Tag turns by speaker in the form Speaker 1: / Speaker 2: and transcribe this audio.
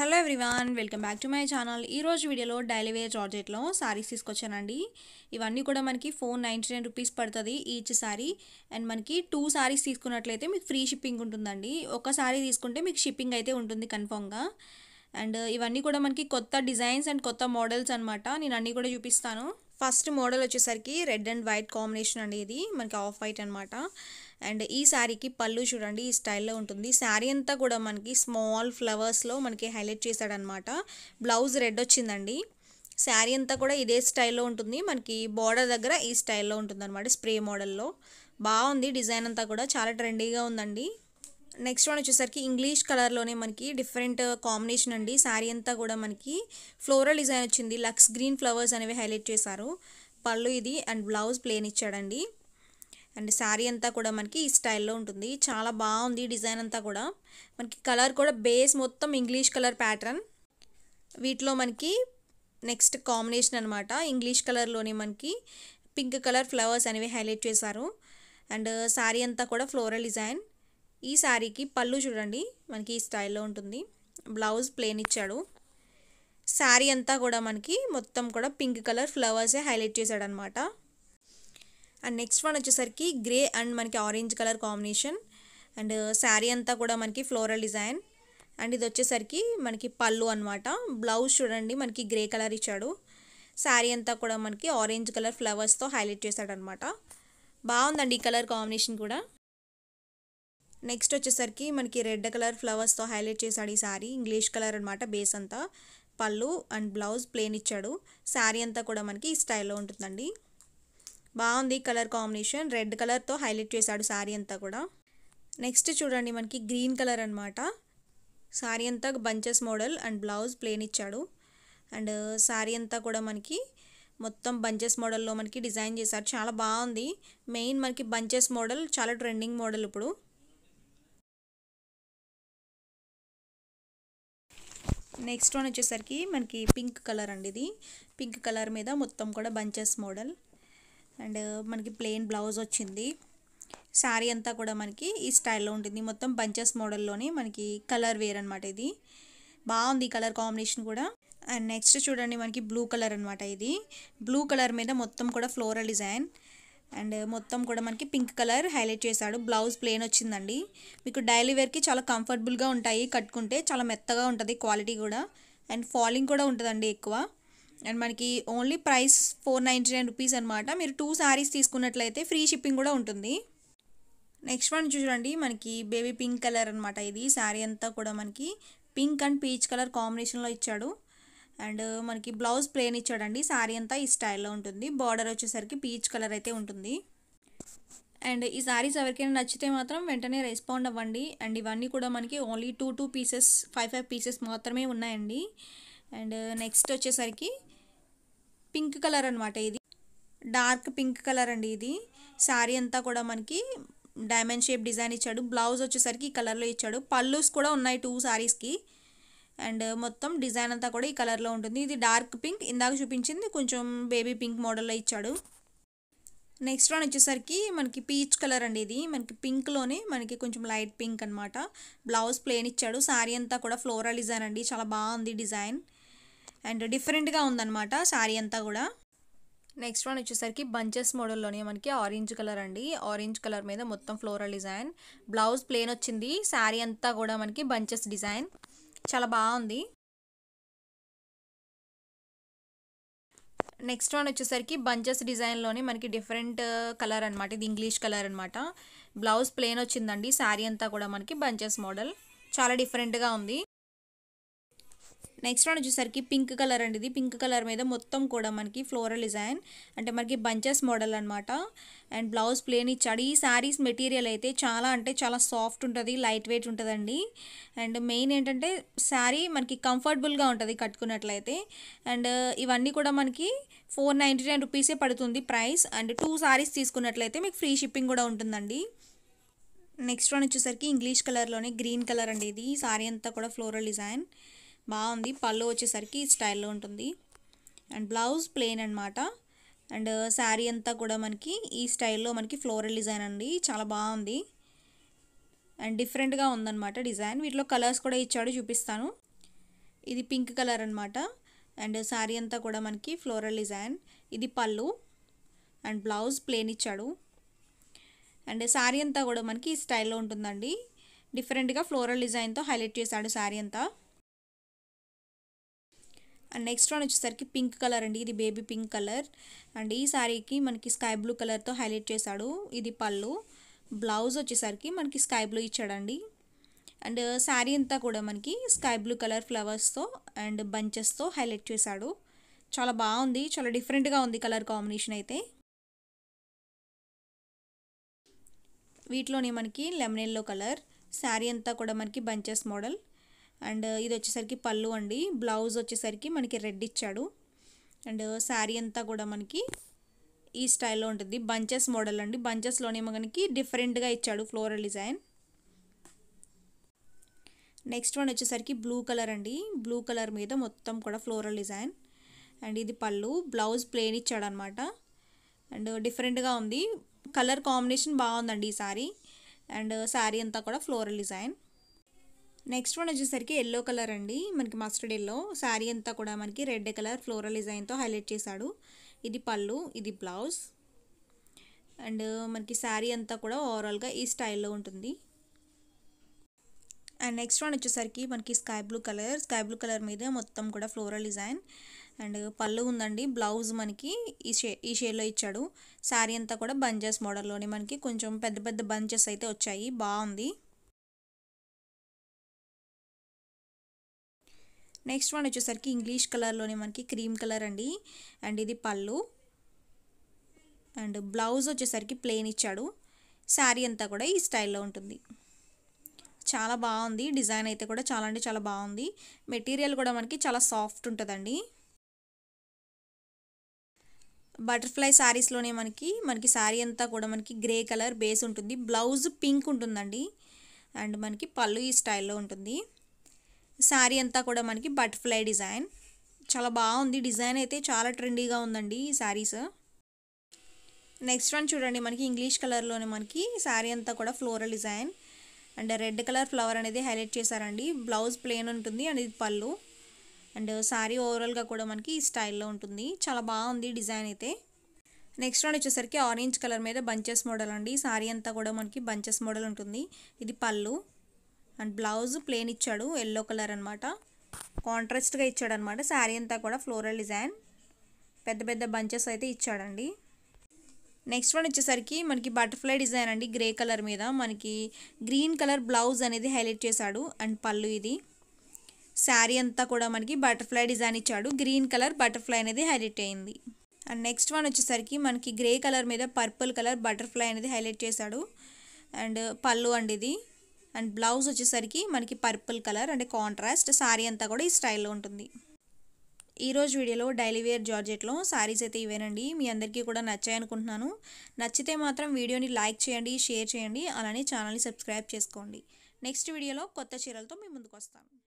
Speaker 1: hello everyone welcome back to my channel ఈరోజు వీడియోలో daily wear జార్జెట్లో saris తీసుకొచ్చానండి ఇవన్నీ కూడా మనకి ఫోర్ నైంటీ నైన్ రూపీస్ పడుతుంది ఈచ్ సారీ అండ్ మనకి టూ సారీస్ తీసుకున్నట్లయితే మీకు ఫ్రీ షిప్పింగ్ ఉంటుందండి ఒక సారీ తీసుకుంటే మీకు షిప్పింగ్ అయితే ఉంటుంది కన్ఫామ్గా అండ్ ఇవన్నీ కూడా మనకి కొత్త డిజైన్స్ అండ్ కొత్త మోడల్స్ అనమాట నేను అన్నీ కూడా చూపిస్తాను ఫస్ట్ మోడల్ వచ్చేసరికి రెడ్ అండ్ వైట్ కాంబినేషన్ అండి ఇది మనకి ఆఫ్ వైట్ అనమాట అండ్ ఈ శారీకి పళ్ళు చూడండి ఈ స్టైల్లో ఉంటుంది శారీ అంతా కూడా మనకి స్మాల్ ఫ్లవర్స్లో మనకి హైలైట్ చేశాడనమాట బ్లౌజ్ రెడ్ వచ్చిందండి శారీ అంతా కూడా ఇదే స్టైల్లో ఉంటుంది మనకి బోర్డర్ దగ్గర ఈ స్టైల్లో ఉంటుంది అనమాట స్ప్రే మోడల్లో బాగుంది డిజైన్ అంతా కూడా చాలా ట్రెండీగా ఉందండి నెక్స్ట్ వన్ వచ్చేసరికి ఇంగ్లీష్ కలర్లోనే మనకి డిఫరెంట్ కాంబినేషన్ అండి శారీ అంతా కూడా మనకి ఫ్లోరల్ డిజైన్ వచ్చింది లక్స్ గ్రీన్ ఫ్లవర్స్ అనేవి హైలైట్ చేశారు పళ్ళు ఇది అండ్ బ్లౌజ్ ప్లేన్ ఇచ్చాడండి అండ్ శారీ అంతా కూడా మనకి ఈ స్టైల్లో ఉంటుంది చాలా బాగుంది డిజైన్ అంతా కూడా మనకి కలర్ కూడా బేస్ మొత్తం ఇంగ్లీష్ కలర్ ప్యాటర్న్ వీటిలో మనకి నెక్స్ట్ కాంబినేషన్ అనమాట ఇంగ్లీష్ కలర్లోనే మనకి పింక్ కలర్ ఫ్లవర్స్ అనేవి హైలైట్ చేశారు అండ్ శారీ అంతా కూడా ఫ్లోరల్ డిజైన్ ఈ శారీకి పళ్ళు చూడండి మనకి ఈ స్టైల్లో ఉంటుంది బ్లౌజ్ ప్లేన్ ఇచ్చాడు శారీ అంతా కూడా మనకి మొత్తం కూడా పింక్ కలర్ ఫ్లవర్సే హైలైట్ చేశాడనమాట అండ్ నెక్స్ట్ వన్ వచ్చేసరికి గ్రే అండ్ మనకి orange colour combination and sari అంతా కూడా మనకి ఫ్లోరల్ డిజైన్ అండ్ ఇది వచ్చేసరికి మనకి పళ్ళు అనమాట బ్లౌజ్ చూడండి మనకి గ్రే కలర్ ఇచ్చాడు శారీ అంతా కూడా మనకి ఆరెంజ్ కలర్ ఫ్లవర్స్తో హైలైట్ చేశాడనమాట బాగుందండి ఈ కలర్ కాంబినేషన్ కూడా నెక్స్ట్ వచ్చేసరికి మనకి రెడ్ కలర్ ఫ్లవర్స్తో హైలైట్ చేశాడు ఈ శారీ ఇంగ్లీష్ కలర్ అనమాట బేస్ అంతా పళ్ళు అండ్ బ్లౌజ్ ప్లేన్ ఇచ్చాడు శారీ అంతా కూడా మనకి ఈ స్టైల్లో ఉంటుందండి బాగుంది కలర్ కాంబినేషన్ రెడ్ కలర్తో హైలైట్ చేశాడు శారీ అంతా కూడా నెక్స్ట్ చూడండి మనకి గ్రీన్ కలర్ అనమాట శారీ అంతా bunches model and blouse plain ఇచ్చాడు అండ్ శారీ అంతా కూడా మనకి మొత్తం బంచెస్ మోడల్లో మనకి డిజైన్ చేశారు చాలా బాగుంది మెయిన్ మనకి బంచెస్ మోడల్ చాలా ట్రెండింగ్ మోడల్ ఇప్పుడు నెక్స్ట్ వన్ వచ్చేసరికి మనకి పింక్ కలర్ అండి ఇది పింక్ కలర్ మీద మొత్తం కూడా బంచెస్ మోడల్ అండ్ మనకి ప్లెయిన్ బ్లౌజ్ వచ్చింది శారీ అంతా కూడా మనకి ఈ స్టైల్లో ఉంటుంది మొత్తం బంచెస్ మోడల్లోనే మనకి కలర్ వేర్ అనమాట ఇది బాగుంది కలర్ కాంబినేషన్ కూడా అండ్ నెక్స్ట్ చూడండి మనకి బ్లూ కలర్ అనమాట ఇది బ్లూ కలర్ మీద మొత్తం కూడా ఫ్లోరల్ డిజైన్ అండ్ మొత్తం కూడా మనకి పింక్ కలర్ హైలైట్ చేశాడు బ్లౌజ్ ప్లెయిన్ వచ్చిందండి మీకు డైలీ వేర్కి చాలా కంఫర్టబుల్గా ఉంటాయి కట్టుకుంటే చాలా మెత్తగా ఉంటుంది క్వాలిటీ కూడా అండ్ ఫాలింగ్ కూడా ఉంటుందండి ఎక్కువ అండ్ మనకి only price four ninety nine rupees అనమాట మీరు టూ శారీస్ తీసుకున్నట్లయితే ఫ్రీ షిప్పింగ్ కూడా ఉంటుంది నెక్స్ట్ వన్ చూడండి మనకి బేబీ పింక్ కలర్ అనమాట ఇది శారీ అంతా కూడా మనకి పింక్ అండ్ పీచ్ కలర్ కాంబినేషన్లో ఇచ్చాడు అండ్ మనకి బ్లౌజ్ ప్లేన్ ఇచ్చాడండి శారీ అంతా ఈ స్టైల్లో ఉంటుంది బార్డర్ వచ్చేసరికి పీచ్ కలర్ అయితే ఉంటుంది అండ్ ఈ శారీస్ ఎవరికైనా నచ్చితే మాత్రం వెంటనే రెస్పాండ్ అవ్వండి అండ్ ఇవన్నీ కూడా మనకి only two two pieces five five pieces మాత్రమే ఉన్నాయండి అండ్ నెక్స్ట్ వచ్చేసరికి పింక్ కలర్ అనమాట ఇది డార్క్ పింక్ కలర్ అండి ఇది శారీ అంతా కూడా మనకి డైమండ్ షేప్ డిజైన్ ఇచ్చాడు బ్లౌజ్ వచ్చేసరికి ఈ కలర్లో ఇచ్చాడు పళ్ళుస్ కూడా ఉన్నాయి టూ శారీస్కి అండ్ మొత్తం డిజైన్ అంతా కూడా ఈ కలర్లో ఉంటుంది ఇది డార్క్ పింక్ ఇందాక చూపించింది కొంచెం బేబీ పింక్ మోడల్లో ఇచ్చాడు నెక్స్ట్ వన్ వచ్చేసరికి మనకి పీచ్ కలర్ అండి ఇది మనకి పింక్లోనే మనకి కొంచెం లైట్ పింక్ అనమాట బ్లౌజ్ ప్లేన్ ఇచ్చాడు శారీ అంతా కూడా ఫ్లోరల్ డిజైన్ అండి చాలా బాగుంది డిజైన్ అండ్ డిఫరెంట్గా ఉందన్నమాట శారీ అంతా కూడా నెక్స్ట్ వన్ వచ్చేసరికి బంచెస్ మోడల్లోనే మనకి ఆరెంజ్ కలర్ అండి ఆరెంజ్ కలర్ మీద మొత్తం ఫ్లోరల్ డిజైన్ బ్లౌజ్ ప్లేన్ వచ్చింది శారీ అంతా కూడా మనకి బంచెస్ డిజైన్ చాలా బాగుంది నెక్స్ట్ వన్ వచ్చేసరికి బంచెస్ డిజైన్లోనే మనకి డిఫరెంట్ కలర్ అనమాట ఇది ఇంగ్లీష్ కలర్ అనమాట బ్లౌజ్ ప్లేన్ వచ్చిందండి శారీ అంతా కూడా మనకి బంచెస్ మోడల్ చాలా డిఫరెంట్గా ఉంది నెక్స్ట్ వన్ వచ్చేసరికి పింక్ కలర్ అండి ఇది పింక్ కలర్ మీద మొత్తం కూడా మనకి ఫ్లోరల్ డిజైన్ అంటే మనకి బంచెస్ మోడల్ అనమాట అండ్ బ్లౌజ్ ప్లేన్ ఇచ్చాడు ఈ శారీస్ మెటీరియల్ అయితే చాలా అంటే చాలా సాఫ్ట్ ఉంటుంది లైట్ వెయిట్ ఉంటుందండి అండ్ మెయిన్ ఏంటంటే శారీ మనకి కంఫర్టబుల్గా ఉంటుంది కట్టుకున్నట్లయితే అండ్ ఇవన్నీ కూడా మనకి ఫోర్ నైంటీ నైన్ రూపీసే పడుతుంది ప్రైస్ అండ్ టూ శారీస్ తీసుకున్నట్లయితే మీకు ఫ్రీ షిప్పింగ్ కూడా ఉంటుందండి నెక్స్ట్ వన్ వచ్చేసరికి ఇంగ్లీష్ కలర్లోనే గ్రీన్ కలర్ అండి ఇది సారీ అంతా కూడా ఫ్లోరల్ డిజైన్ బాగుంది పళ్ళు వచ్చేసరికి ఈ స్టైల్లో ఉంటుంది అండ్ బ్లౌజ్ ప్లెయిన్ అనమాట అండ్ శారీ అంతా కూడా మనకి ఈ స్టైల్లో మనకి ఫ్లోరల్ డిజైన్ అండి చాలా బాగుంది అండ్ డిఫరెంట్గా ఉందన్నమాట డిజైన్ వీటిలో కలర్స్ కూడా ఇచ్చాడు చూపిస్తాను ఇది పింక్ కలర్ అనమాట అండ్ శారీ అంతా కూడా మనకి ఫ్లోరల్ డిజైన్ ఇది పళ్ళు అండ్ బ్లౌజ్ ప్లెయిన్ ఇచ్చాడు అండ్ శారీ అంతా కూడా మనకి ఈ స్టైల్లో ఉంటుందండి డిఫరెంట్గా ఫ్లోరల్ డిజైన్తో హైలైట్ చేశాడు శారీ అంతా అండ్ నెక్స్ట్ వన్ వచ్చేసరికి పింక్ కలర్ అండి ఇది బేబీ పింక్ కలర్ అండ్ ఈ శారీకి మనకి స్కై బ్లూ కలర్తో హైలైట్ చేశాడు ఇది పళ్ళు బ్లౌజ్ వచ్చేసరికి మనకి స్కై బ్లూ ఇచ్చాడండి అండ్ శారీ అంతా కూడా మనకి స్కై బ్లూ కలర్ ఫ్లవర్స్తో అండ్ బంచెస్తో హైలైట్ చేశాడు చాలా బాగుంది చాలా డిఫరెంట్గా ఉంది కలర్ కాంబినేషన్ అయితే వీటిలోనే మనకి లెమన్ ఎల్లో కలర్ శారీ అంతా కూడా మనకి బంచెస్ మోడల్ అండ్ ఇది వచ్చేసరికి పళ్ళు అండి బ్లౌజ్ వచ్చేసరికి మనకి రెడ్ ఇచ్చాడు అండ్ శారీ అంతా కూడా మనకి ఈ స్టైల్లో ఉంటుంది బంచెస్ మోడల్ అండి బంచెస్లోనేమో మనకి డిఫరెంట్గా ఇచ్చాడు ఫ్లోరల్ డిజైన్ నెక్స్ట్ వన్ వచ్చేసరికి బ్లూ కలర్ అండి బ్లూ కలర్ మీద మొత్తం కూడా ఫ్లోరల్ డిజైన్ అండ్ ఇది పళ్ళు బ్లౌజ్ ప్లేన్ ఇచ్చాడు అనమాట అండ్ డిఫరెంట్గా ఉంది కలర్ కాంబినేషన్ బాగుందండి ఈ సారీ అండ్ శారీ అంతా కూడా ఫ్లోరల్ డిజైన్ నెక్స్ట్ వన్ వచ్చేసరికి ఎల్లో కలర్ అండి మనకి మస్టర్డ్ ఎల్లో శారీ అంతా కూడా మనకి రెడ్ కలర్ ఫ్లోరల్ డిజైన్తో హైలైట్ చేశాడు ఇది పళ్ళు ఇది బ్లౌజ్ అండ్ మనకి శారీ అంతా కూడా ఓవరాల్గా ఈ స్టైల్లో ఉంటుంది అండ్ నెక్స్ట్ వన్ వచ్చేసరికి మనకి sky blue colour sky blue colour మీద మొత్తం కూడా ఫ్లోరల్ డిజైన్ అండ్ పళ్ళు ఉందండి బ్లౌజ్ మనకి ఈ షే ఈ షేడ్లో ఇచ్చాడు శారీ అంతా కూడా బంజెస్ మోడల్లోనే మనకి కొంచెం పెద్ద పెద్ద బంజెస్ అయితే వచ్చాయి బాగుంది నెక్స్ట్ వన్ వచ్చేసరికి ఇంగ్లీష్ కలర్లోనే మనకి క్రీమ్ కలర్ అండి అండ్ ఇది పళ్ళు అండ్ బ్లౌజ్ వచ్చేసరికి ప్లెయిన్ ఇచ్చాడు శారీ అంతా కూడా ఈ స్టైల్లో ఉంటుంది చాలా బాగుంది డిజైన్ అయితే కూడా చాలా అంటే చాలా బాగుంది మెటీరియల్ కూడా మనకి చాలా సాఫ్ట్ ఉంటుందండి బటర్ఫ్లై శారీస్లోనే మనకి మనకి శారీ అంతా కూడా మనకి గ్రే కలర్ బేస్ ఉంటుంది బ్లౌజ్ పింక్ ఉంటుందండి అండ్ మనకి పళ్ళు ఈ స్టైల్లో ఉంటుంది శారీ అంతా కూడా మనకి బటర్ఫ్లై డిజైన్ చాలా బాగుంది డిజైన్ అయితే చాలా ట్రెండీగా ఉందండి ఈ శారీస్ నెక్స్ట్ వన్ చూడండి మనకి ఇంగ్లీష్ కలర్లోనే మనకి శారీ అంతా కూడా floral design and red colour flower అనేది హైలైట్ చేశారండి బ్లౌజ్ ప్లెయిన్ ఉంటుంది అండ్ ఇది పళ్ళు అండ్ శారీ ఓవరాల్గా కూడా మనకి ఈ స్టైల్లో ఉంటుంది చాలా బాగుంది డిజైన్ అయితే నెక్స్ట్ వన్ వచ్చేసరికి ఆరెంజ్ కలర్ మీద బంచెస్ మోడల్ అండి శారీ అంతా కూడా మనకి బంచెస్ మోడల్ ఉంటుంది ఇది పళ్ళు అండ్ బ్లౌజ్ ప్లెయిన్ ఇచ్చాడు ఎల్లో కలర్ అనమాట కాంట్రాస్ట్గా ఇచ్చాడు అనమాట శారీ అంతా కూడా ఫ్లోరల్ డిజైన్ పెద్ద పెద్ద బంచెస్ అయితే ఇచ్చాడండి నెక్స్ట్ వన్ వచ్చేసరికి మనకి బటర్ఫ్లై డిజైన్ అండి గ్రే కలర్ మీద మనకి గ్రీన్ కలర్ బ్లౌజ్ అనేది హైలైట్ చేశాడు అండ్ పళ్ళు ఇది శారీ అంతా కూడా మనకి బటర్ఫ్లై డిజైన్ ఇచ్చాడు గ్రీన్ కలర్ బటర్ఫ్లై అనేది హైలైట్ అయింది అండ్ నెక్స్ట్ వన్ వచ్చేసరికి మనకి గ్రే కలర్ మీద పర్పుల్ కలర్ బటర్ఫ్లై అనేది హైలైట్ చేశాడు అండ్ పళ్ళు అండి ఇది అండ్ బ్లౌజ్ వచ్చేసరికి మనకి పర్పుల్ కలర్ అంటే కాంట్రాస్ట్ శారీ అంతా కూడా ఈ స్టైల్లో ఉంటుంది ఈరోజు వీడియోలో డైలీ వేర్ జార్జెట్లో శారీస్ అయితే ఇవేనండి మీ అందరికీ కూడా నచ్చాయి అనుకుంటున్నాను నచ్చితే మాత్రం వీడియోని లైక్ చేయండి షేర్ చేయండి అలానే ఛానల్ని సబ్స్క్రైబ్ చేసుకోండి నెక్స్ట్ వీడియోలో కొత్త చీరలతో మీ ముందుకు వస్తాను